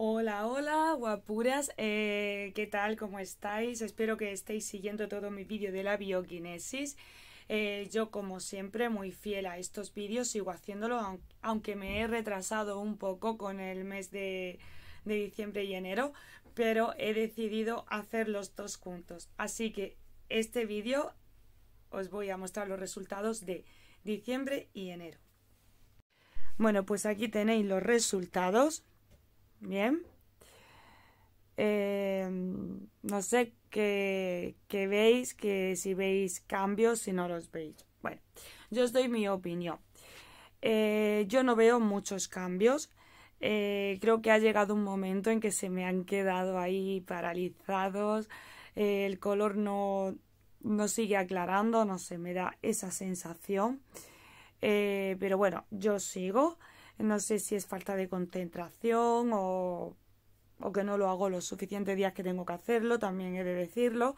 Hola, hola, guapuras, eh, ¿qué tal? ¿Cómo estáis? Espero que estéis siguiendo todo mi vídeo de la bioquinesis. Eh, yo, como siempre, muy fiel a estos vídeos, sigo haciéndolo, aunque me he retrasado un poco con el mes de, de diciembre y enero, pero he decidido hacer los dos juntos. Así que este vídeo os voy a mostrar los resultados de diciembre y enero. Bueno, pues aquí tenéis los resultados Bien. Em, no sé qué, veis, que si veis cambios, si no los veis. Bueno, yo os doy mi opinión. Eh, yo no veo muchos cambios. Eh, creo que ha llegado un momento en que se me han quedado ahí paralizados. Eh, el color no, no, sigue aclarando, no se me da esa sensación. pero bueno, yo sigo no sé si es falta de concentración o, que no lo hago los suficientes días que tengo que hacerlo, también he de decirlo,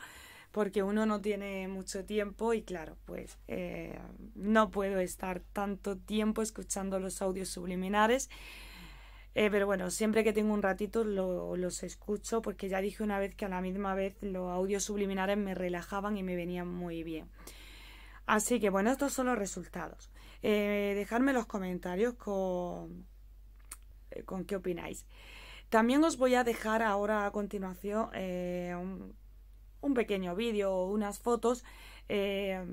porque uno no tiene mucho tiempo y claro, pues eh, no puedo estar tanto tiempo escuchando los audios subliminares. Eh, pero bueno, siempre que tengo un ratito los escucho porque ya dije una vez que a la misma vez los audios subliminares me relajaban y me venían muy bien. Así que bueno, estos son los resultados. Eh, dejadme los comentarios con, eh, con qué opináis. También os voy a dejar ahora a continuación eh, un, pequeño vídeo o unas fotos eh,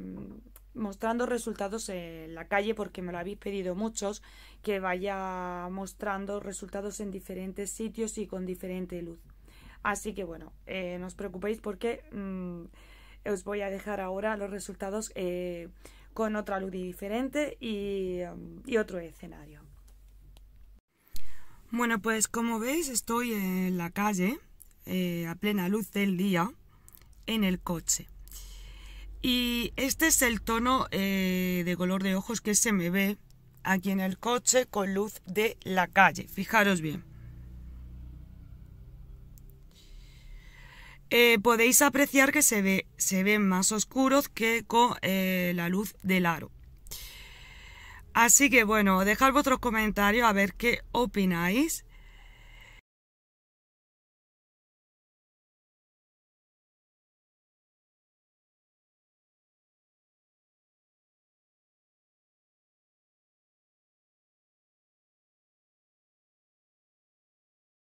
mostrando resultados en la calle porque me lo habéis pedido muchos que vaya mostrando resultados en diferentes sitios y con diferente luz. Así que bueno, no os preocupéis porque... Mm, os voy a dejar ahora los resultados eh, con otra luz diferente um, y, otro escenario. Bueno, pues como veis estoy en la calle eh, a plena luz del día en el coche. Y este es el tono eh, de color de ojos que se me ve aquí en el coche con luz de la calle. Fijaros bien. Eh, podéis apreciar que se, ve, ven más oscuros que con eh, la luz del aro. Así que bueno, dejad vuestros comentarios a ver qué opináis.